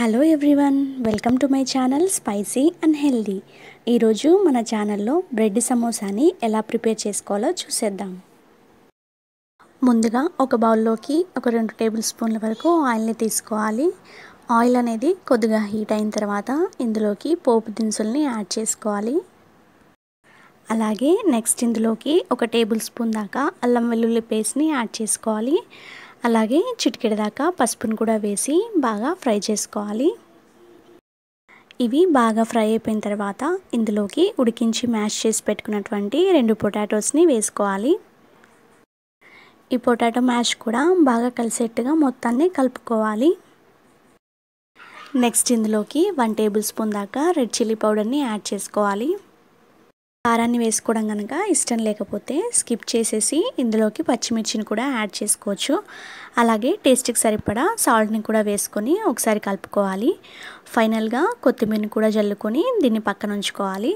hello everyone welcome to my channel spicy and healthy ఈరోజు మన ఛానల్లో బ్రెడ్ సమోసాని ఎలా ప్రిపేర్ చేసుకోవాలో చూసేద్దాం ముందుగా ఒక బౌల్లోకి ఒక రెండు టేబుల్ స్పూన్ల వరకు ఆయిల్ని తీసుకోవాలి ఆయిల్ అనేది కొద్దిగా హీట్ అయిన తర్వాత ఇందులోకి పోపు దినుసుల్ని యాడ్ చేసుకోవాలి అలాగే నెక్స్ట్ ఇందులోకి ఒక టేబుల్ స్పూన్ దాకా అల్లం వెల్లుల్లి పేస్ట్ని యాడ్ చేసుకోవాలి అలాగే చిటికెడి దాకా పసుపును కూడా వేసి బాగా ఫ్రై చేసుకోవాలి ఇవి బాగా ఫ్రై అయిపోయిన తర్వాత ఇందులోకి ఉడికించి మ్యాష్ చేసి పెట్టుకున్నటువంటి రెండు పొటాటోస్ని వేసుకోవాలి ఈ పొటాటో మ్యాష్ కూడా బాగా కలిసేట్టుగా మొత్తాన్ని కలుపుకోవాలి నెక్స్ట్ ఇందులోకి వన్ టేబుల్ స్పూన్ దాకా రెడ్ చిల్లీ పౌడర్ని యాడ్ చేసుకోవాలి కారాన్ని వేసుకోవడం కనుక ఇష్టం లేకపోతే స్కిప్ చేసేసి ఇందులోకి పచ్చిమిర్చిని కూడా యాడ్ చేసుకోవచ్చు అలాగే టేస్ట్కి సరిపడా సాల్ట్ని కూడా వేసుకొని ఒకసారి కలుపుకోవాలి ఫైనల్గా కొత్తిమీరని కూడా జల్లుకొని దీన్ని పక్కన ఉంచుకోవాలి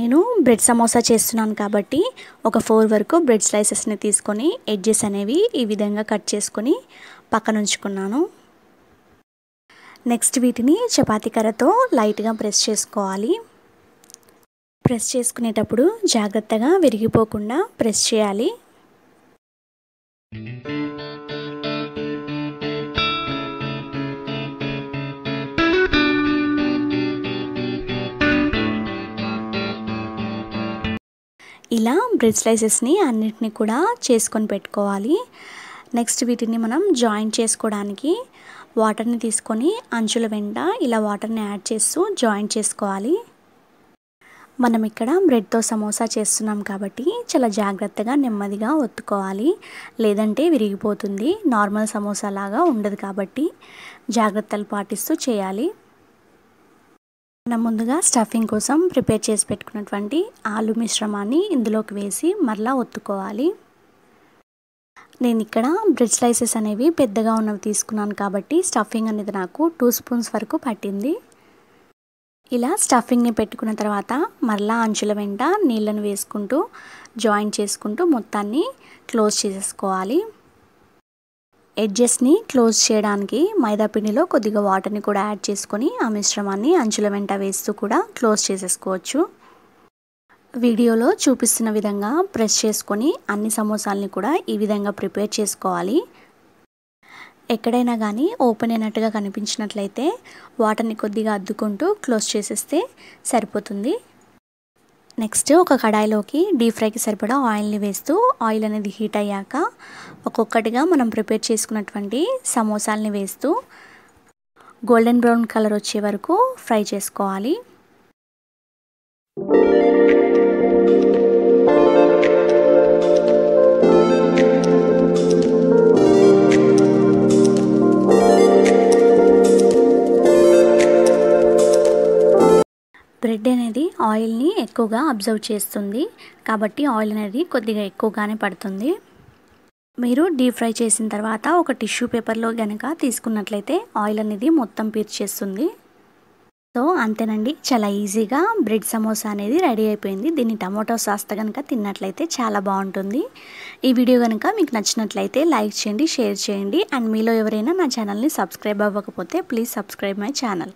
నేను బ్రెడ్ సమోసా చేస్తున్నాను కాబట్టి ఒక ఫోర్ వరకు బ్రెడ్ స్లైసెస్ని తీసుకొని ఎడ్జెస్ అనేవి ఈ విధంగా కట్ చేసుకొని పక్కన ఉంచుకున్నాను నెక్స్ట్ వీటిని చపాతీ కర్రతో లైట్గా ప్రెస్ చేసుకోవాలి ప్రెస్ చేసుకునేటప్పుడు జాగ్రత్తగా విరిగిపోకుండా ప్రెస్ చేయాలి ఇలా బ్రెడ్ స్లైసెస్ని అన్నిటినీ కూడా చేసుకొని పెట్టుకోవాలి నెక్స్ట్ వీటిని మనం జాయిన్ చేసుకోవడానికి వాటర్ని తీసుకొని అంచుల వెంట ఇలా వాటర్ని యాడ్ చేస్తూ జాయిన్ చేసుకోవాలి మనం ఇక్కడ బ్రెడ్తో సమోసా చేస్తున్నాం కాబట్టి చాలా జాగ్రత్తగా నెమ్మదిగా ఒత్తుకోవాలి లేదంటే విరిగిపోతుంది నార్మల్ సమోసా లాగా ఉండదు కాబట్టి జాగ్రత్తలు పాటిస్తూ చేయాలి మనం ముందుగా స్టఫింగ్ కోసం ప్రిపేర్ చేసి పెట్టుకున్నటువంటి ఆలు మిశ్రమాన్ని ఇందులోకి వేసి మరలా ఒత్తుకోవాలి నేను ఇక్కడ బ్రెడ్ స్లైసెస్ అనేవి పెద్దగా ఉన్నవి తీసుకున్నాను కాబట్టి స్టఫింగ్ అనేది నాకు టూ స్పూన్స్ వరకు పట్టింది ఇలా స్టఫింగ్ని పెట్టుకున్న తర్వాత మరలా అంచుల వెంట నీళ్ళను వేసుకుంటూ జాయిన్ చేసుకుంటూ మొత్తాన్ని క్లోజ్ చేసేసుకోవాలి ఎడ్జెస్ని క్లోజ్ చేయడానికి మైదాపిండిలో కొద్దిగా వాటర్ని కూడా యాడ్ చేసుకొని ఆ మిశ్రమాన్ని అంచుల వెంట వేస్తూ కూడా క్లోజ్ చేసేసుకోవచ్చు వీడియోలో చూపిస్తున్న విధంగా ప్రెస్ చేసుకొని అన్ని సమోసాలని కూడా ఈ విధంగా ప్రిపేర్ చేసుకోవాలి ఎక్కడైనా కానీ ఓపెన్ అయినట్టుగా కనిపించినట్లయితే వాటర్ని కొద్దిగా అద్దుకుంటూ క్లోజ్ చేసేస్తే సరిపోతుంది నెక్స్ట్ ఒక కడాయిలోకి డీప్ ఫ్రైకి సరిపడా ఆయిల్ని వేస్తూ ఆయిల్ అనేది హీట్ అయ్యాక ఒక్కొక్కటిగా మనం ప్రిపేర్ చేసుకున్నటువంటి సమోసాలని వేస్తూ గోల్డెన్ బ్రౌన్ కలర్ వచ్చే వరకు ఫ్రై చేసుకోవాలి బ్రెడ్ అనేది ఆయిల్ని ఎక్కువగా అబ్జర్వ్ చేస్తుంది కాబట్టి ఆయిల్ అనేది కొద్దిగా ఎక్కువగానే పడుతుంది మీరు డీప్ ఫ్రై చేసిన తర్వాత ఒక టిష్యూ పేపర్లో కనుక తీసుకున్నట్లయితే ఆయిల్ అనేది మొత్తం పీర్చేస్తుంది సో అంతేనండి చాలా ఈజీగా బ్రెడ్ సమోసా అనేది రెడీ అయిపోయింది దీన్ని టమాటో సాస్తో కనుక తిన్నట్లయితే చాలా బాగుంటుంది ఈ వీడియో కనుక మీకు నచ్చినట్లయితే లైక్ చేయండి షేర్ చేయండి అండ్ మీలో ఎవరైనా నా ఛానల్ని సబ్స్క్రైబ్ అవ్వకపోతే ప్లీజ్ సబ్స్క్రైబ్ మై ఛానల్